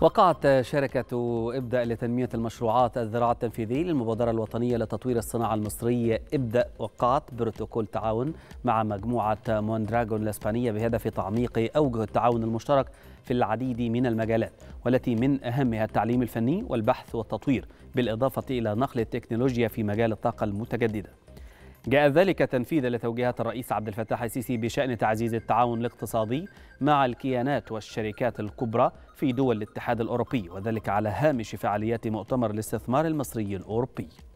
وقعت شركة إبدأ لتنمية المشروعات الذراع التنفيذي للمبادرة الوطنية لتطوير الصناعة المصرية إبدأ وقعت بروتوكول تعاون مع مجموعة موندراجون الإسبانية بهدف تعميق أوجه التعاون المشترك في العديد من المجالات والتي من أهمها التعليم الفني والبحث والتطوير بالإضافة إلى نقل التكنولوجيا في مجال الطاقة المتجددة جاء ذلك تنفيذا لتوجيهات الرئيس عبد الفتاح السيسي بشأن تعزيز التعاون الاقتصادي مع الكيانات والشركات الكبرى في دول الاتحاد الأوروبي وذلك على هامش فعاليات مؤتمر الاستثمار المصري الأوروبي